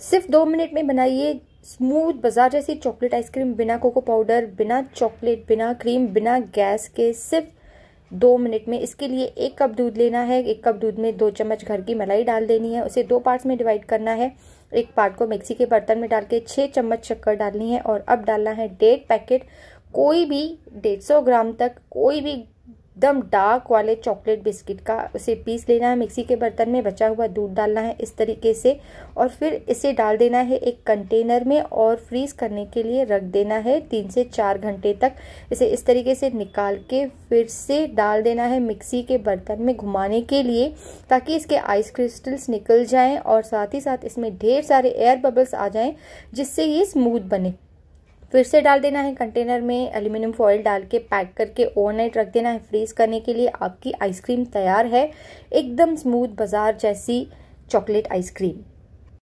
सिर्फ दो मिनट में बनाइए स्मूथ बाजार जैसी चॉकलेट आइसक्रीम बिना कोको पाउडर बिना चॉकलेट बिना क्रीम बिना गैस के सिर्फ दो मिनट में इसके लिए एक कप दूध लेना है एक कप दूध में दो चम्मच घर की मलाई डाल देनी है उसे दो पार्ट्स में डिवाइड करना है एक पार्ट को मिक्सी के बर्तन में डाल के छः चम्मच शक्कर डालनी है और अब डालना है डेढ़ पैकेट कोई भी डेढ़ सौ ग्राम तक कोई भी एकदम डार्क वाले चॉकलेट बिस्किट का उसे पीस लेना है मिक्सी के बर्तन में बचा हुआ दूध डालना है इस तरीके से और फिर इसे डाल देना है एक कंटेनर में और फ्रीज़ करने के लिए रख देना है तीन से चार घंटे तक इसे इस तरीके से निकाल के फिर से डाल देना है मिक्सी के बर्तन में घुमाने के लिए ताकि इसके आइस क्रिस्टल्स निकल जाएँ और साथ ही साथ इसमें ढेर सारे एयर बबल्स आ जाएँ जिससे ये स्मूथ बने फिर से डाल देना है कंटेनर में एल्यूमिनियम फॉइल डाल के पैक करके ओवरनाइट रख देना है फ्रीज करने के लिए आपकी आइसक्रीम तैयार है एकदम स्मूथ बाजार जैसी चॉकलेट आइसक्रीम